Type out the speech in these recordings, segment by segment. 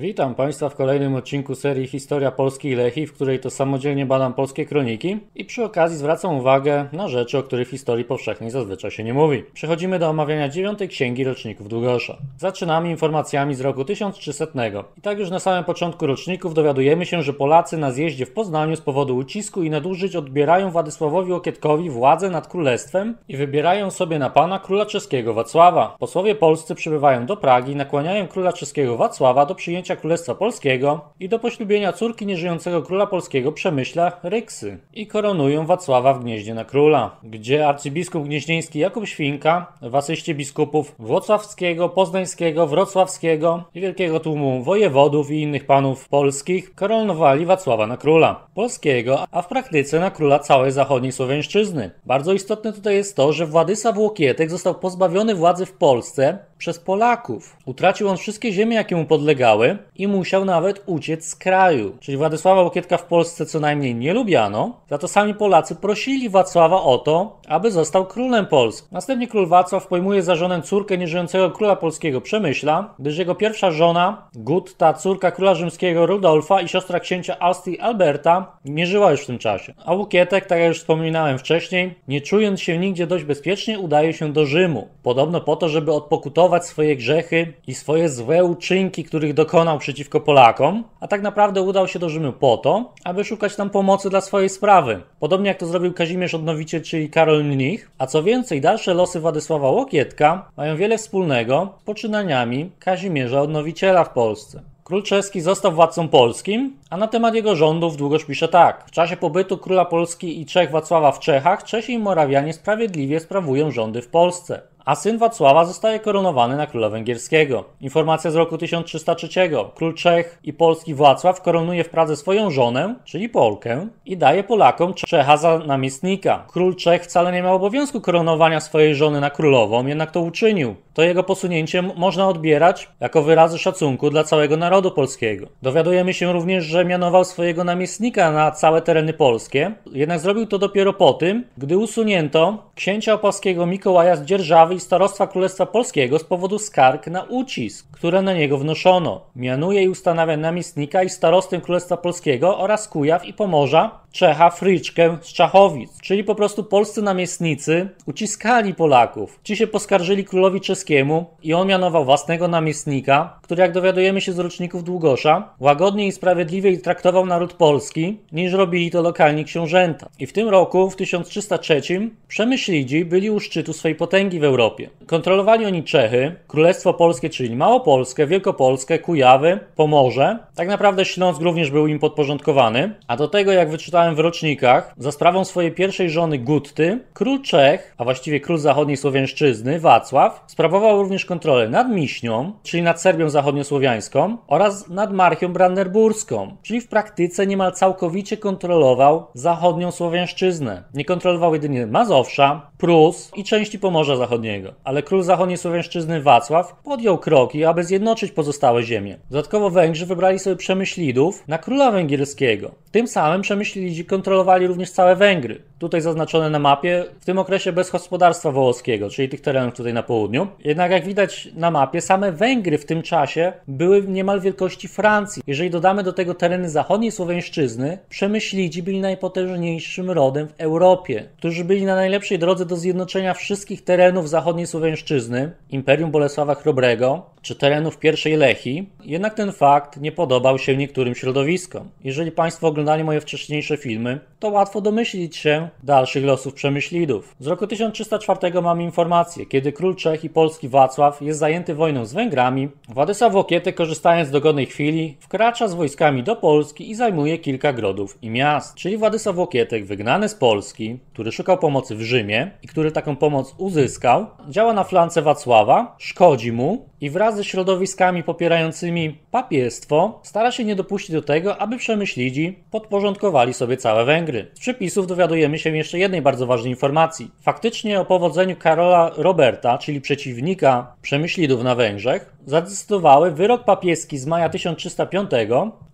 Witam Państwa w kolejnym odcinku serii Historia Polski i Lechii, w której to samodzielnie badam polskie kroniki i przy okazji zwracam uwagę na rzeczy, o których w historii powszechnej zazwyczaj się nie mówi. Przechodzimy do omawiania dziewiątej księgi roczników Długosza. Zaczynamy informacjami z roku 1300. I tak już na samym początku roczników dowiadujemy się, że Polacy na zjeździe w Poznaniu z powodu ucisku i nadużyć odbierają Władysławowi Okietkowi władzę nad królestwem i wybierają sobie na pana króla czeskiego Wacława. Posłowie polscy przybywają do Pragi i nakłaniają króla czeskiego Wacława do przyjęcia zajęcia Królestwa Polskiego i do poślubienia córki nieżyjącego króla polskiego Przemyśla Ryksy i koronują Wacława w Gnieźnie na króla, gdzie arcybiskup gnieźnieński Jakub Świnka w asyście biskupów włocławskiego, poznańskiego, wrocławskiego i wielkiego tłumu wojewodów i innych panów polskich koronowali Wacława na króla polskiego, a w praktyce na króla całej zachodniej Słowiańszczyzny. Bardzo istotne tutaj jest to, że Władysław Łokietek został pozbawiony władzy w Polsce przez Polaków. Utracił on wszystkie ziemie, jakie mu podlegały i musiał nawet uciec z kraju. Czyli Władysława Łokietka w Polsce co najmniej nie lubiano, za to sami Polacy prosili Wacława o to, aby został królem Polski. Następnie król Wacław pojmuje za żonę córkę nieżyjącego króla polskiego Przemyśla, gdyż jego pierwsza żona, Gutta, córka króla rzymskiego Rudolfa i siostra księcia Austrii Alberta, nie żyła już w tym czasie. A Łukietek, tak jak już wspominałem wcześniej, nie czując się nigdzie dość bezpiecznie, udaje się do Rzymu. Podobno po to, żeby odpokutować swoje grzechy i swoje złe uczynki, których dokonał przeciwko Polakom, a tak naprawdę udał się do Rzymu po to, aby szukać tam pomocy dla swojej sprawy. Podobnie jak to zrobił Kazimierz Odnowiciel, czyli Karol Mnich, a co więcej, dalsze losy Władysława Łokietka mają wiele wspólnego z poczynaniami Kazimierza Odnowiciela w Polsce. Król czeski został władcą polskim, a na temat jego rządów długoż pisze tak. W czasie pobytu króla Polski i Czech Wacława w Czechach, Czesi i Morawianie sprawiedliwie sprawują rządy w Polsce a syn Wacława zostaje koronowany na króla węgierskiego. Informacja z roku 1303. Król Czech i polski Wacław koronuje w Pradze swoją żonę, czyli Polkę, i daje Polakom Czecha za namiestnika. Król Czech wcale nie miał obowiązku koronowania swojej żony na królową, jednak to uczynił. To jego posunięcie można odbierać jako wyrazy szacunku dla całego narodu polskiego. Dowiadujemy się również, że mianował swojego namiestnika na całe tereny polskie, jednak zrobił to dopiero po tym, gdy usunięto księcia opolskiego Mikołaja z dzierżawy i starostwa Królestwa Polskiego z powodu skarg na ucisk, które na niego wnoszono. Mianuje i ustanawia namiestnika i starostę Królestwa Polskiego oraz Kujaw i Pomorza Czecha Fryczkę z Czachowic. Czyli po prostu polscy namiestnicy uciskali Polaków. Ci się poskarżyli królowi czeskiemu i on mianował własnego namiestnika, który jak dowiadujemy się z roczników Długosza, łagodniej i sprawiedliwiej traktował naród polski, niż robili to lokalni książęta. I w tym roku, w 1303, Przemyślidzi byli u szczytu swej potęgi w Europie. Kontrolowali oni Czechy, Królestwo Polskie, czyli Małopolskę, Wielkopolskę, Kujawy, Pomorze. Tak naprawdę Śląsk również był im podporządkowany, a do tego, jak wyczytałem w rocznikach, za sprawą swojej pierwszej żony Gutty, król Czech, a właściwie król zachodniej Słowiańszczyzny, Wacław, sprawował również kontrolę nad Miśnią, czyli nad Serbią zachodniosłowiańską oraz nad Marchią Brandenburską, czyli w praktyce niemal całkowicie kontrolował zachodnią Słowiańszczyznę. Nie kontrolował jedynie Mazowsza, Prus i części Pomorza Zachodniego, ale król zachodniej Słowiańszczyzny Wacław podjął kroki, aby zjednoczyć pozostałe ziemie. Dodatkowo Węgrzy wybrali sobie przemyślidów na króla węgierskiego. Tym samym przemyślili kontrolowali również całe Węgry tutaj zaznaczone na mapie, w tym okresie bez gospodarstwa wołoskiego, czyli tych terenów tutaj na południu. Jednak jak widać na mapie, same Węgry w tym czasie były niemal wielkości Francji. Jeżeli dodamy do tego tereny zachodniej Słowiańszczyzny, przemyślidzi byli najpotężniejszym rodem w Europie, którzy byli na najlepszej drodze do zjednoczenia wszystkich terenów zachodniej Słowiańszczyzny, Imperium Bolesława Chrobrego, czy terenów pierwszej Lechi, jednak ten fakt nie podobał się niektórym środowiskom. Jeżeli Państwo oglądali moje wcześniejsze filmy, to łatwo domyślić się, dalszych losów Przemyślidów. Z roku 1304 mamy informację, kiedy król Czech i polski Wacław jest zajęty wojną z Węgrami, Władysław Łokietek korzystając z dogodnej chwili wkracza z wojskami do Polski i zajmuje kilka grodów i miast. Czyli Władysław Łokietek wygnany z Polski, który szukał pomocy w Rzymie i który taką pomoc uzyskał, działa na flance Wacława, szkodzi mu i wraz ze środowiskami popierającymi papiestwo stara się nie dopuścić do tego, aby Przemyślidzi podporządkowali sobie całe Węgry. Z przepisów dowiadujemy się jeszcze jednej bardzo ważnej informacji. Faktycznie o powodzeniu Karola Roberta, czyli przeciwnika Przemyślidów na Węgrzech, zadecydowały wyrok papieski z maja 1305,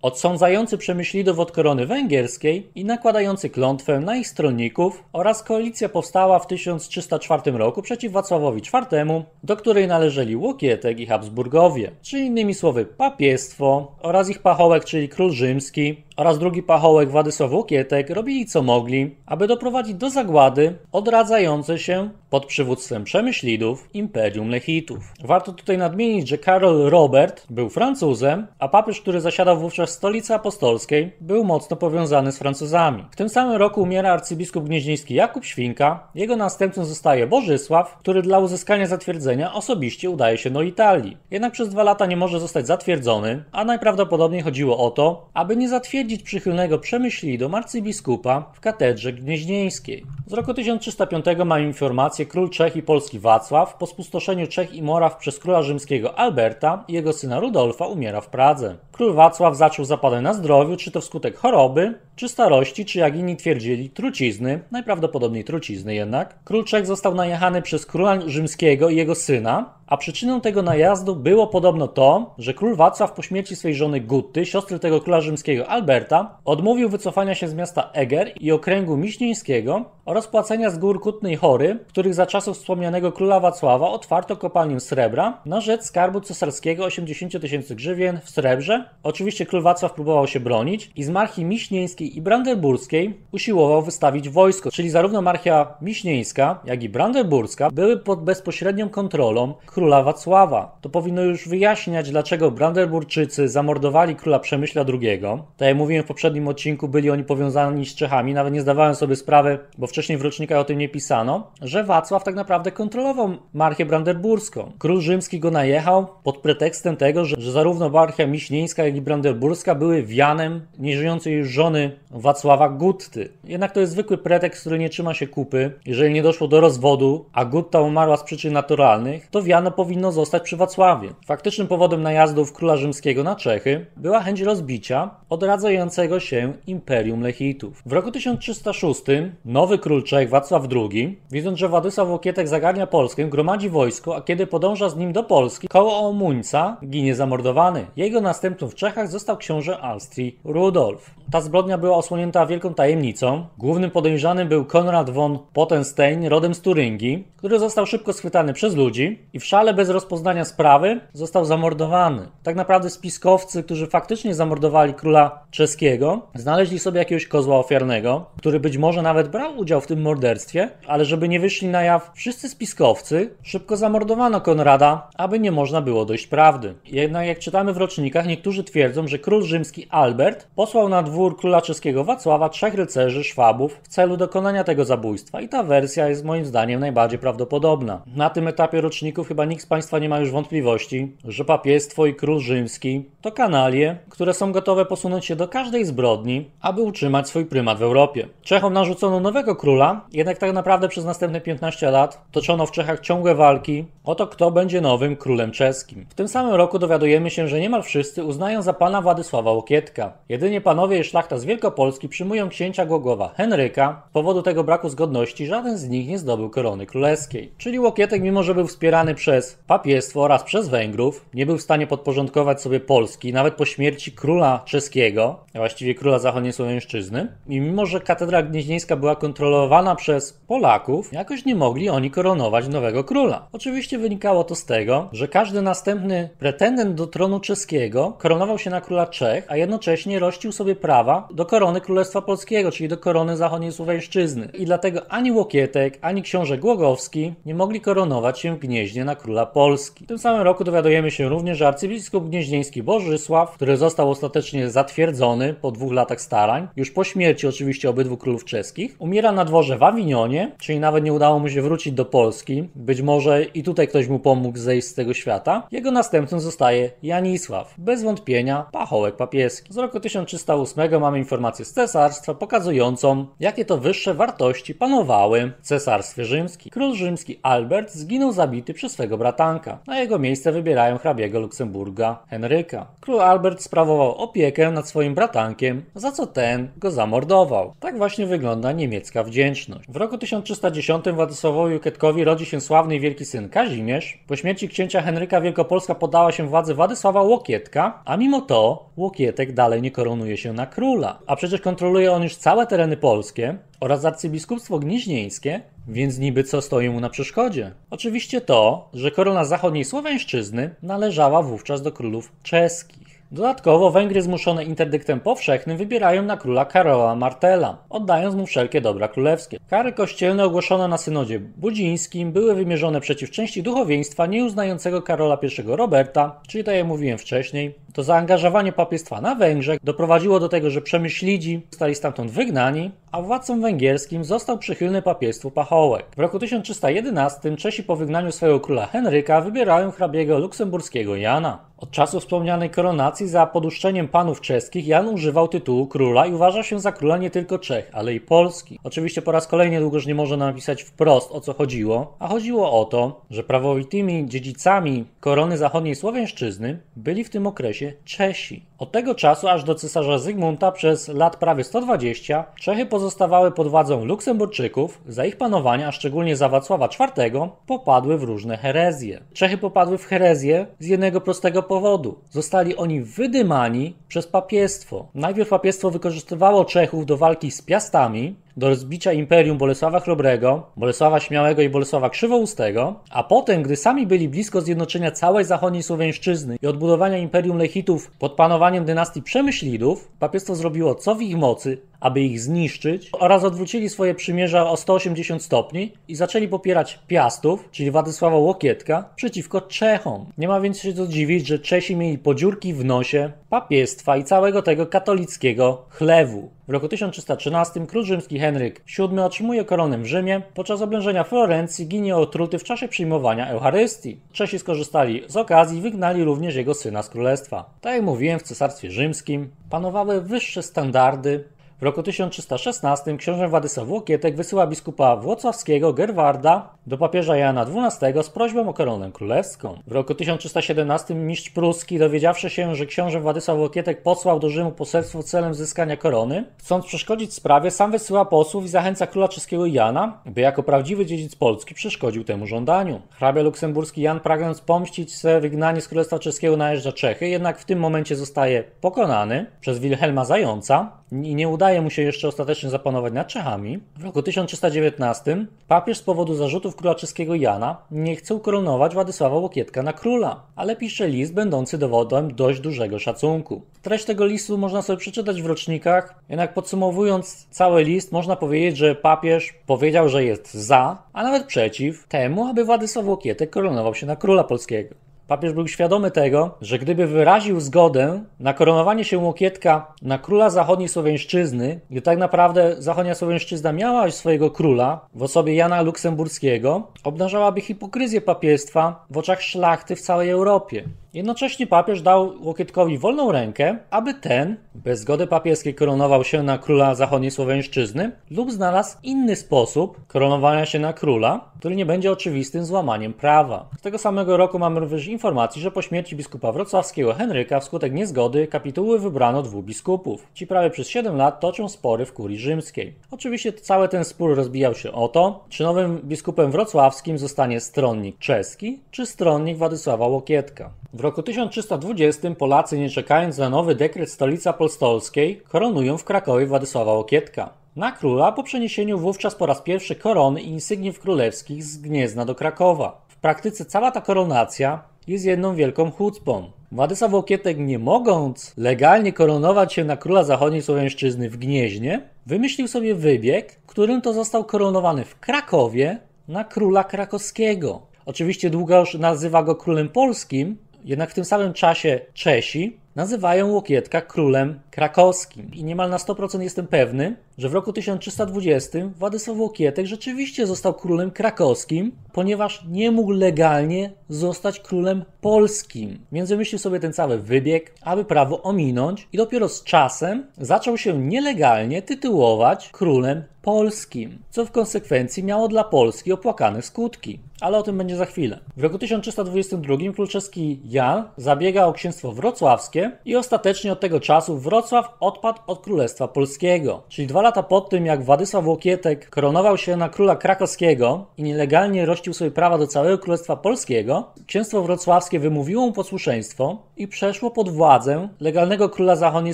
odsądzający Przemyślidów od korony węgierskiej i nakładający klątwę na ich stronników oraz koalicja powstała w 1304 roku przeciw Wacławowi IV, do której należeli Łokietek i Habsburgowie, czy innymi słowy papiestwo oraz ich pachołek, czyli król rzymski oraz drugi pachołek Władysław Łokietek robili co mogli, aby doprowadzić do zagłady odradzające się pod przywództwem Przemyślidów Imperium Lechitów. Warto tutaj nadmienić, że Karol Robert był Francuzem, a papież, który zasiadał wówczas w stolicy apostolskiej, był mocno powiązany z Francuzami. W tym samym roku umiera arcybiskup gnieźnieński Jakub Świnka, jego następcą zostaje Bożysław, który dla uzyskania zatwierdzenia osobiście udaje się do Italii. Jednak przez dwa lata nie może zostać zatwierdzony, a najprawdopodobniej chodziło o to, aby nie zatwierdzić przychylnego Przemyślidom arcybiskupa w katedrze gnieźnieńskiej. Z roku 1305 mam informację, król Czech i Polski Wacław po spustoszeniu Czech i Moraw przez króla rzymskiego Alberta i jego syna Rudolfa umiera w Pradze. Król Wacław zaczął zapadać na zdrowiu, czy to wskutek choroby, czy starości, czy jak inni twierdzili, trucizny, najprawdopodobniej trucizny jednak. Król Czech został najechany przez króla rzymskiego i jego syna, a przyczyną tego najazdu było podobno to, że król Wacław po śmierci swojej żony Gutty, siostry tego króla rzymskiego Alberta, odmówił wycofania się z miasta Eger i okręgu miśnieńskiego oraz płacenia z gór Kutnej Chory, który których za czasów wspomnianego króla Wacława otwarto kopalnię srebra na rzecz skarbu cesarskiego 80 tysięcy grzywien w srebrze. Oczywiście król Wacław próbował się bronić i z marchii miśnieńskiej i brandenburskiej usiłował wystawić wojsko, czyli zarówno marchia miśnieńska, jak i brandenburska były pod bezpośrednią kontrolą króla Wacława. To powinno już wyjaśniać, dlaczego Brandenburczycy zamordowali króla Przemyśla II. Tak jak mówiłem w poprzednim odcinku, byli oni powiązani z Czechami, nawet nie zdawałem sobie sprawy, bo wcześniej w rocznikach o tym nie pisano, że Wacław tak naprawdę kontrolował marchę brandenburską. Król rzymski go najechał pod pretekstem tego, że, że zarówno marchia miśnieńska, jak i brandenburska były wianem nieżyjącej już żony Wacława Gutty. Jednak to jest zwykły pretekst, który nie trzyma się kupy. Jeżeli nie doszło do rozwodu, a Gutta umarła z przyczyn naturalnych, to wiano powinno zostać przy Wacławie. Faktycznym powodem najazdów króla rzymskiego na Czechy była chęć rozbicia odradzającego się Imperium Lechitów. W roku 1306 nowy król Czech Wacław II, widząc, że Władysław Łokietek zagarnia Polskę, gromadzi wojsko, a kiedy podąża z nim do Polski, koło Omuńca ginie zamordowany. Jego następcą w Czechach został książę Austrii Rudolf. Ta zbrodnia była osłonięta wielką tajemnicą. Głównym podejrzanym był Konrad von Potenstein, rodem z Turyngi, który został szybko schwytany przez ludzi i w szale bez rozpoznania sprawy został zamordowany. Tak naprawdę spiskowcy, którzy faktycznie zamordowali króla czeskiego, znaleźli sobie jakiegoś kozła ofiarnego, który być może nawet brał udział w tym morderstwie, ale żeby nie wyszli na na jaw wszyscy spiskowcy, szybko zamordowano Konrada, aby nie można było dojść prawdy. Jednak jak czytamy w rocznikach, niektórzy twierdzą, że król rzymski Albert posłał na dwór króla czeskiego Wacława trzech rycerzy Szwabów w celu dokonania tego zabójstwa i ta wersja jest moim zdaniem najbardziej prawdopodobna. Na tym etapie roczników chyba nikt z Państwa nie ma już wątpliwości, że papiestwo i król rzymski to kanalie, które są gotowe posunąć się do każdej zbrodni, aby utrzymać swój prymat w Europie. Czechom narzucono nowego króla, jednak tak naprawdę przez następne 15 15 lat toczono w Czechach ciągłe walki o to, kto będzie nowym królem czeskim. W tym samym roku dowiadujemy się, że niemal wszyscy uznają za pana Władysława Łokietka. Jedynie panowie i szlachta z Wielkopolski przyjmują księcia Głogowa Henryka. Z powodu tego braku zgodności żaden z nich nie zdobył korony królewskiej. Czyli Łokietek, mimo że był wspierany przez papiestwo oraz przez Węgrów, nie był w stanie podporządkować sobie Polski, nawet po śmierci króla czeskiego, a właściwie króla zachodniej słowiańszczyzny. I mimo, że katedra gnieźnieńska była kontrolowana przez Polaków, jakoś nie mogli oni koronować nowego króla. Oczywiście wynikało to z tego, że każdy następny pretendent do tronu czeskiego koronował się na króla Czech, a jednocześnie rościł sobie prawa do korony Królestwa Polskiego, czyli do korony zachodniej Słowiańszczyzny. I dlatego ani Łokietek, ani książę Głogowski nie mogli koronować się gnieźnie na króla Polski. W tym samym roku dowiadujemy się również, że arcybiskup gnieźnieński Bożysław, który został ostatecznie zatwierdzony po dwóch latach starań, już po śmierci oczywiście obydwu królów czeskich, umiera na dworze w Awinionie, czyli nawet nie udało mu musi wrócić do Polski, być może i tutaj ktoś mu pomógł zejść z tego świata. Jego następcą zostaje Janisław, bez wątpienia pachołek papieski. Z roku 1308 mamy informację z cesarstwa pokazującą, jakie to wyższe wartości panowały w cesarstwie rzymskim. Król rzymski Albert zginął zabity przez swego bratanka. Na jego miejsce wybierają hrabiego Luksemburga Henryka. Król Albert sprawował opiekę nad swoim bratankiem, za co ten go zamordował. Tak właśnie wygląda niemiecka wdzięczność. W roku 1310 Władysławowi Kietkowi rodzi się sławny i wielki syn Kazimierz. Po śmierci księcia Henryka Wielkopolska podała się władzy Władysława Łokietka, a mimo to Łokietek dalej nie koronuje się na króla. A przecież kontroluje on już całe tereny polskie oraz arcybiskupstwo gnieźnieńskie, więc niby co stoi mu na przeszkodzie? Oczywiście to, że korona zachodniej Słowiańszczyzny należała wówczas do królów czeskich. Dodatkowo Węgry zmuszone interdyktem powszechnym wybierają na króla Karola Martela, oddając mu wszelkie dobra królewskie. Kary kościelne ogłoszone na synodzie budzińskim były wymierzone przeciw części duchowieństwa nieuznającego Karola I Roberta, czyli to tak ja mówiłem wcześniej. To zaangażowanie papiestwa na Węgrzech doprowadziło do tego, że przemyślidzi zostali stamtąd wygnani, a władcą węgierskim został przychylny papiestwu Pachołek. W roku 1311 Czesi po wygnaniu swojego króla Henryka wybierają hrabiego luksemburskiego Jana. Od czasu wspomnianej koronacji za poduszczeniem panów czeskich Jan używał tytułu króla i uważał się za króla nie tylko Czech, ale i Polski. Oczywiście po raz kolejny długoż nie może napisać wprost o co chodziło, a chodziło o to, że prawowitymi dziedzicami korony zachodniej Słowiańszczyzny byli w tym okresie Czesi. Od tego czasu aż do cesarza Zygmunta przez lat prawie 120 Czechy pozostawały pod władzą Luksemburczyków, za ich panowania, a szczególnie za Wacława IV, popadły w różne herezje. Czechy popadły w herezję z jednego prostego powodu. Zostali oni wydymani przez papiestwo. Najpierw papiestwo wykorzystywało Czechów do walki z piastami, do rozbicia imperium Bolesława Chrobrego, Bolesława Śmiałego i Bolesława Krzywoustego, a potem, gdy sami byli blisko zjednoczenia całej zachodniej Słowiańszczyzny i odbudowania imperium Lechitów pod panowaniem dynastii Przemyślidów, papieństwo zrobiło co w ich mocy, aby ich zniszczyć, oraz odwrócili swoje przymierza o 180 stopni i zaczęli popierać Piastów, czyli Władysława Łokietka, przeciwko Czechom. Nie ma więc się co dziwić, że Czesi mieli podziurki w nosie papiestwa i całego tego katolickiego chlewu. W roku 1313 król rzymski Henryk VII otrzymuje koronę w Rzymie. Podczas oblężenia Florencji ginie otruty w czasie przyjmowania Eucharystii. Czesi skorzystali z okazji i wygnali również jego syna z królestwa. Tak jak mówiłem, w Cesarstwie Rzymskim panowały wyższe standardy w roku 1316 książę Władysław Łokietek wysyła biskupa włocławskiego Gerwarda do papieża Jana XII z prośbą o koronę królewską. W roku 1317 mistrz pruski, dowiedziawszy się, że książę Władysław Łokietek posłał do Rzymu poselstwo celem zyskania korony, chcąc przeszkodzić sprawie, sam wysyła posłów i zachęca króla czeskiego Jana, by jako prawdziwy dziedzic Polski przeszkodził temu żądaniu. Hrabia luksemburski Jan pragnąc pomścić swe wygnanie z Królestwa Czeskiego najeżdża Czechy, jednak w tym momencie zostaje pokonany przez Wilhelma Zająca i nie udaje udaje mu się jeszcze ostatecznie zapanować nad Czechami, w roku 1319 papież z powodu zarzutów króla czeskiego Jana nie chce ukoronować Władysława Łokietka na króla, ale pisze list będący dowodem dość dużego szacunku. Treść tego listu można sobie przeczytać w rocznikach, jednak podsumowując cały list, można powiedzieć, że papież powiedział, że jest za, a nawet przeciw temu, aby Władysław Łokietek koronował się na króla polskiego. Papież był świadomy tego, że gdyby wyraził zgodę na koronowanie się Łokietka na króla zachodniej Słowiańszczyzny, gdy tak naprawdę zachodnia Słowiańszczyzna miała swojego króla w osobie Jana Luksemburskiego, obnażałaby hipokryzję papiestwa w oczach szlachty w całej Europie. Jednocześnie papież dał Łokietkowi wolną rękę, aby ten, bez zgody papieskiej, koronował się na króla zachodniej Słowiańszczyzny lub znalazł inny sposób koronowania się na króla, który nie będzie oczywistym złamaniem prawa. Z tego samego roku mamy również informację, że po śmierci biskupa wrocławskiego Henryka wskutek niezgody kapituły wybrano dwóch biskupów. Ci prawie przez 7 lat toczą spory w kurii rzymskiej. Oczywiście cały ten spór rozbijał się o to, czy nowym biskupem wrocławskim zostanie stronnik czeski, czy stronnik Władysława Łokietka. W roku 1320 Polacy, nie czekając na nowy dekret stolicy apostolskiej, koronują w Krakowie Władysława Łokietka. Na króla po przeniesieniu wówczas po raz pierwszy korony i insygniów królewskich z Gniezna do Krakowa. W praktyce cała ta koronacja jest jedną wielką chucpą. Władysław Łokietek, nie mogąc legalnie koronować się na króla zachodniej Słowiańszczyzny w Gnieźnie, wymyślił sobie wybieg, którym to został koronowany w Krakowie na króla krakowskiego. Oczywiście długo już nazywa go królem polskim, jednak w tym samym czasie Czesi nazywają Łokietka królem krakowskim. I niemal na 100% jestem pewny, że w roku 1320 Władysław Łokietek rzeczywiście został królem krakowskim, ponieważ nie mógł legalnie zostać królem polskim. Więc wymyślił sobie ten cały wybieg, aby prawo ominąć i dopiero z czasem zaczął się nielegalnie tytułować królem polskim, co w konsekwencji miało dla Polski opłakane skutki. Ale o tym będzie za chwilę. W roku 1322 król czeski Jan zabiega o księstwo wrocławskie, i ostatecznie od tego czasu Wrocław odpadł od Królestwa Polskiego. Czyli dwa lata po tym, jak Władysław Łokietek koronował się na króla krakowskiego i nielegalnie rościł swoje prawa do całego Królestwa Polskiego, księstwo wrocławskie wymówiło mu posłuszeństwo i przeszło pod władzę legalnego króla zachodniej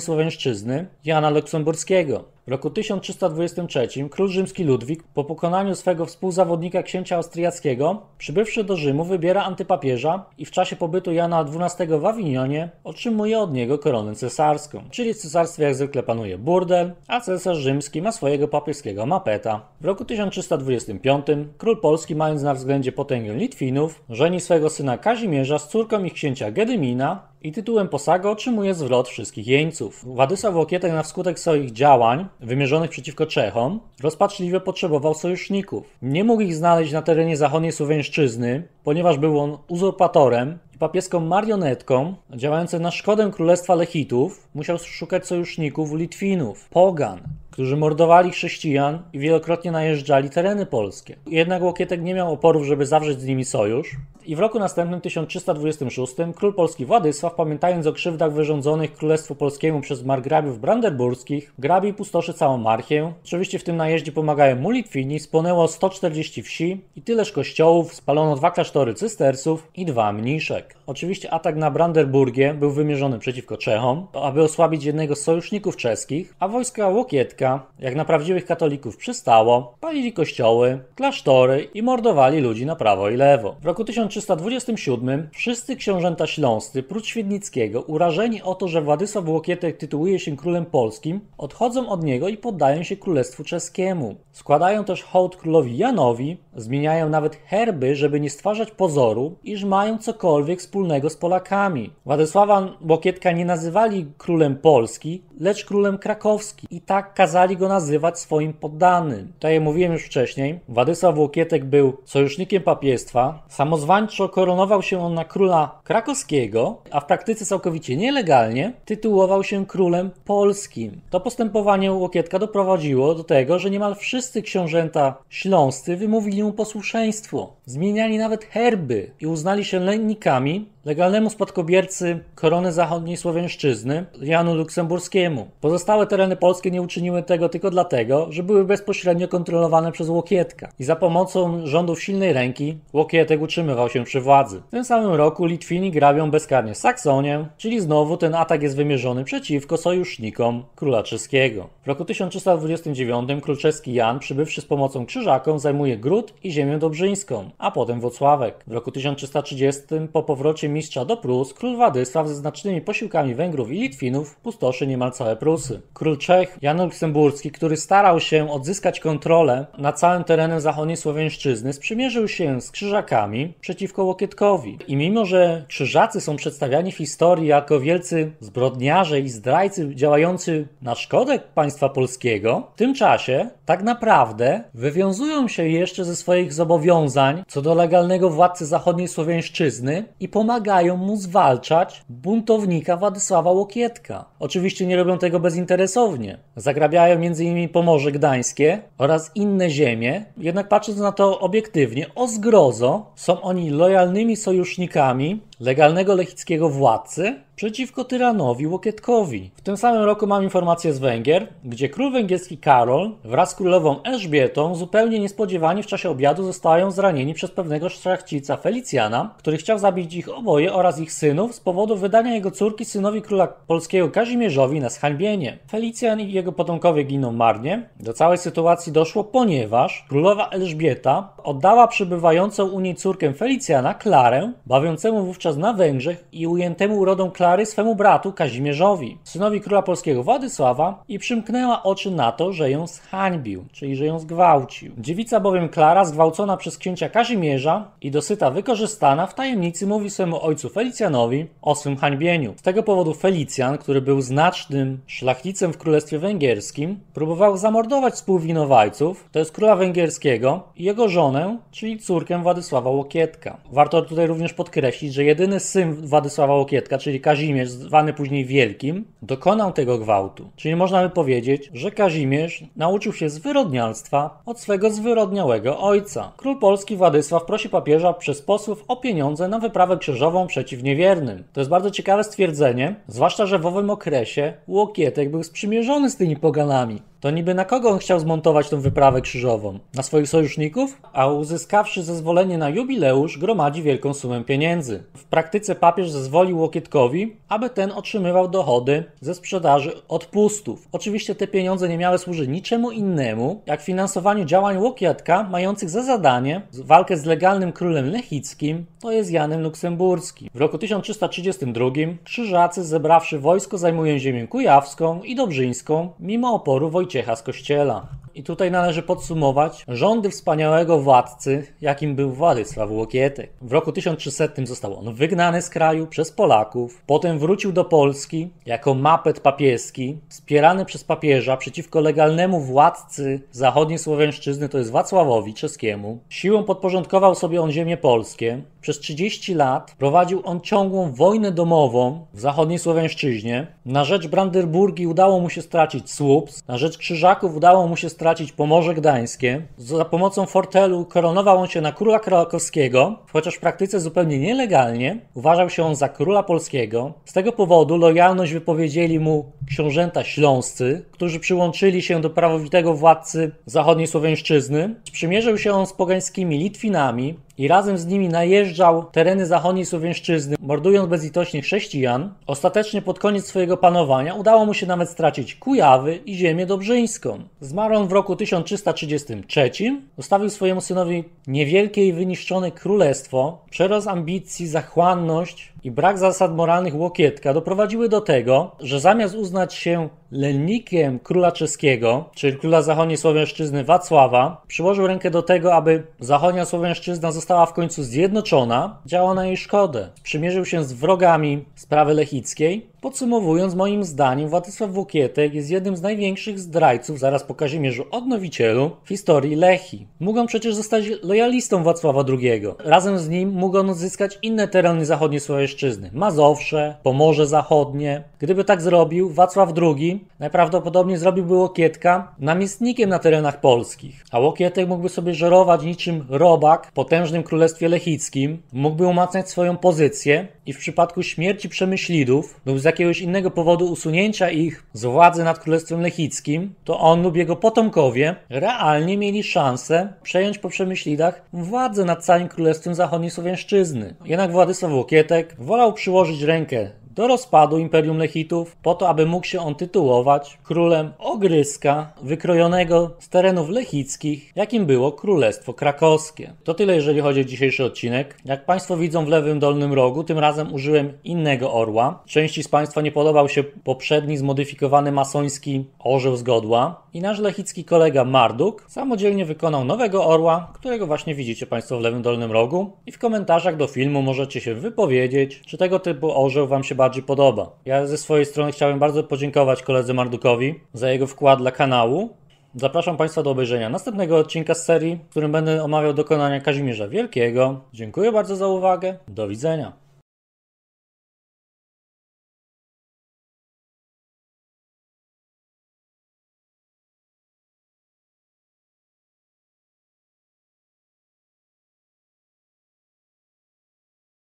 Słowiańszczyzny, Jana Luksemburskiego. W roku 1323 król rzymski Ludwik po pokonaniu swego współzawodnika księcia austriackiego, przybywszy do Rzymu wybiera antypapieża i w czasie pobytu Jana XII w Awinionie otrzymuje od niego koronę cesarską. Czyli w cesarstwie jak zwykle panuje burdel, a cesarz rzymski ma swojego papieskiego mapeta. W roku 1325 król polski mając na względzie potęgę Litwinów żeni swego syna Kazimierza z córką ich księcia Gedymina i tytułem posaga otrzymuje zwrot wszystkich jeńców. Władysław Łokietek na wskutek swoich działań wymierzonych przeciwko Czechom rozpaczliwie potrzebował sojuszników. Nie mógł ich znaleźć na terenie zachodniej Słowiańszczyzny, ponieważ był on uzurpatorem i papieską marionetką działającą na szkodę Królestwa Lechitów musiał szukać sojuszników u Litwinów, Pogan, którzy mordowali chrześcijan i wielokrotnie najeżdżali tereny polskie. Jednak Łokietek nie miał oporów, żeby zawrzeć z nimi sojusz. I w roku następnym, 1326, król polski Władysław, pamiętając o krzywdach wyrządzonych Królestwu Polskiemu przez margrabiów brandenburskich, grabi i pustoszy całą Marchię. Oczywiście w tym najeździe pomagają mu Litwini, spłonęło 140 wsi i tyleż kościołów, spalono dwa klasztory cystersów i dwa mniszek. Oczywiście atak na Brandenburgię był wymierzony przeciwko Czechom, aby osłabić jednego z sojuszników czeskich, a wojska Łokietka jak na prawdziwych katolików przystało, palili kościoły, klasztory i mordowali ludzi na prawo i lewo. W roku 1327 wszyscy książęta śląscy, prócz Świdnickiego, urażeni o to, że Władysław Łokietek tytułuje się królem polskim, odchodzą od niego i poddają się królestwu czeskiemu. Składają też hołd królowi Janowi, zmieniają nawet herby, żeby nie stwarzać pozoru, iż mają cokolwiek wspólnego z Polakami. Władysława Łokietka nie nazywali królem Polski, lecz królem krakowskim i tak kazali go nazywać swoim poddanym. Tak jak mówiłem już wcześniej, Władysław Łokietek był sojusznikiem papiestwa, samozwańczo koronował się on na króla krakowskiego, a w praktyce całkowicie nielegalnie tytułował się królem polskim. To postępowanie Łokietka doprowadziło do tego, że niemal wszyscy książęta śląscy wymówili mu posłuszeństwo, zmieniali nawet herby i uznali się lennikami legalnemu spadkobiercy korony zachodniej słowiańszczyzny, Janu Luksemburskiemu. Pozostałe tereny polskie nie uczyniły tego tylko dlatego, że były bezpośrednio kontrolowane przez Łokietka i za pomocą rządów silnej ręki Łokietek utrzymywał się przy władzy. W tym samym roku Litwini grabią bezkarnie Saksonię, czyli znowu ten atak jest wymierzony przeciwko sojusznikom króla czeskiego. W roku 1329 król czeski Jan, przybywszy z pomocą krzyżakom, zajmuje Gród i ziemię dobrzyńską, a potem Włocławek. W roku 1330 po powrocie mistrza do Prus, król Władysław ze znacznymi posiłkami Węgrów i Litwinów pustoszy niemal całe Prusy. Król Czech Jan Luksemburski, który starał się odzyskać kontrolę nad całym terenem zachodniej Słowiańszczyzny, sprzymierzył się z Krzyżakami przeciwko Łokietkowi. I mimo, że Krzyżacy są przedstawiani w historii jako wielcy zbrodniarze i zdrajcy działający na szkodę państwa polskiego, w tym czasie tak naprawdę wywiązują się jeszcze ze swoich zobowiązań co do legalnego władcy zachodniej Słowiańszczyzny i pomagają pomagają mu zwalczać buntownika Władysława Łokietka. Oczywiście nie robią tego bezinteresownie. Zagrabiają m.in. Pomorze Gdańskie oraz inne ziemie, jednak patrząc na to obiektywnie, o zgrozo są oni lojalnymi sojusznikami legalnego lechickiego władcy przeciwko tyranowi Łokietkowi. W tym samym roku mam informację z Węgier, gdzie król węgierski Karol wraz z królową Elżbietą zupełnie niespodziewanie w czasie obiadu zostają zranieni przez pewnego szlachcica Felicjana, który chciał zabić ich oboje oraz ich synów z powodu wydania jego córki synowi króla polskiego Kazimierzowi na zhańbienie. Felicjan i jego potomkowie giną marnie. Do całej sytuacji doszło, ponieważ królowa Elżbieta oddała przybywającą u niej córkę Felicjana, Klarę, bawiącemu wówczas wówczas na Węgrzech i ujętemu urodą Klary swemu bratu Kazimierzowi, synowi króla polskiego Władysława i przymknęła oczy na to, że ją zhańbił, czyli że ją zgwałcił. Dziewica bowiem Klara, zgwałcona przez księcia Kazimierza i dosyta wykorzystana, w tajemnicy mówi swemu ojcu Felicjanowi o swym hańbieniu. Z tego powodu Felicjan, który był znacznym szlachcicem w Królestwie Węgierskim, próbował zamordować współwinowajców, to jest króla węgierskiego, i jego żonę, czyli córkę Władysława Łokietka. Warto tutaj również podkreślić, że jedyny syn Władysława Łokietka, czyli Kazimierz, zwany później Wielkim, dokonał tego gwałtu. Czyli można by powiedzieć, że Kazimierz nauczył się zwyrodnialstwa od swego zwyrodniałego ojca. Król polski Władysław prosi papieża przez posłów o pieniądze na wyprawę krzyżową przeciw niewiernym. To jest bardzo ciekawe stwierdzenie, zwłaszcza, że w owym okresie Łokietek był sprzymierzony z tymi poganami to niby na kogo on chciał zmontować tą wyprawę krzyżową? Na swoich sojuszników? A uzyskawszy zezwolenie na jubileusz, gromadzi wielką sumę pieniędzy. W praktyce papież zezwolił Łokietkowi, aby ten otrzymywał dochody ze sprzedaży odpustów. Oczywiście te pieniądze nie miały służyć niczemu innemu, jak finansowaniu działań Łokietka mających za zadanie walkę z legalnym królem lechickim, to jest Janem Luksemburskim. W roku 1332 krzyżacy zebrawszy wojsko zajmują ziemię kujawską i dobrzyńską mimo oporu Wojciecha uciecha z kościela. I tutaj należy podsumować rządy wspaniałego władcy, jakim był Władysław Łokietek. W roku 1300 został on wygnany z kraju przez Polaków, potem wrócił do Polski jako mapet papieski, wspierany przez papieża przeciwko legalnemu władcy zachodniej Słowiańszczyzny, to jest Wacławowi Czeskiemu. Siłą podporządkował sobie on ziemię polskie. Przez 30 lat prowadził on ciągłą wojnę domową w zachodniej Słowiańszczyźnie. Na rzecz Brandenburgii udało mu się stracić Słups. na rzecz Krzyżaków udało mu się stracić stracić Pomorze Gdańskie. Za pomocą fortelu koronował on się na króla krakowskiego, chociaż w praktyce zupełnie nielegalnie. Uważał się on za króla polskiego. Z tego powodu lojalność wypowiedzieli mu książęta śląscy, którzy przyłączyli się do prawowitego władcy zachodniej Słowiańszczyzny. Sprzymierzył się on z pogańskimi Litwinami, i razem z nimi najeżdżał tereny zachodniej Słowiańszczyzny, mordując bezlitośnie chrześcijan. Ostatecznie pod koniec swojego panowania udało mu się nawet stracić Kujawy i ziemię dobrzyńską. Zmarł on w roku 1333, ustawił swojemu synowi niewielkie i wyniszczone królestwo, przerost ambicji, zachłanność, i brak zasad moralnych Łokietka doprowadziły do tego, że zamiast uznać się lennikiem króla czeskiego, czyli króla zachodniej Słowiańszczyzny Wacława, przyłożył rękę do tego, aby zachodnia Słowiańszczyzna została w końcu zjednoczona, działa na jej szkodę. Przymierzył się z wrogami sprawy lechickiej Podsumowując, moim zdaniem Władysław Łokietek jest jednym z największych zdrajców zaraz po Kazimierzu Odnowicielu w historii Lechi. Mógł on przecież zostać lojalistą Władysława II. Razem z nim mógł on odzyskać inne tereny zachodnie Słowojeszczyzny, Mazowsze, Pomorze Zachodnie. Gdyby tak zrobił, Wacław II najprawdopodobniej zrobiłby Łokietka namiestnikiem na terenach polskich, a Łokietek mógłby sobie żerować niczym robak w potężnym królestwie lechickim, mógłby umacniać swoją pozycję i w przypadku śmierci Przemyślidów lub z jakiegoś innego powodu usunięcia ich z władzy nad Królestwem Lechickim, to on lub jego potomkowie realnie mieli szansę przejąć po Przemyślidach władzę nad całym Królestwem Zachodniej Słowiańszczyzny. Jednak Władysław Łokietek wolał przyłożyć rękę do rozpadu Imperium Lechitów, po to, aby mógł się on tytułować królem ogryska wykrojonego z terenów lechickich, jakim było Królestwo Krakowskie. To tyle, jeżeli chodzi o dzisiejszy odcinek. Jak Państwo widzą w lewym dolnym rogu, tym razem użyłem innego orła. Części z Państwa nie podobał się poprzedni zmodyfikowany masoński orzeł z godła i nasz lechicki kolega Marduk samodzielnie wykonał nowego orła, którego właśnie widzicie Państwo w lewym dolnym rogu i w komentarzach do filmu możecie się wypowiedzieć, czy tego typu orzeł Wam się bardzo bardziej podoba. Ja ze swojej strony chciałem bardzo podziękować koledze Mardukowi za jego wkład dla kanału. Zapraszam Państwa do obejrzenia następnego odcinka z serii, w którym będę omawiał dokonania Kazimierza Wielkiego. Dziękuję bardzo za uwagę. Do widzenia.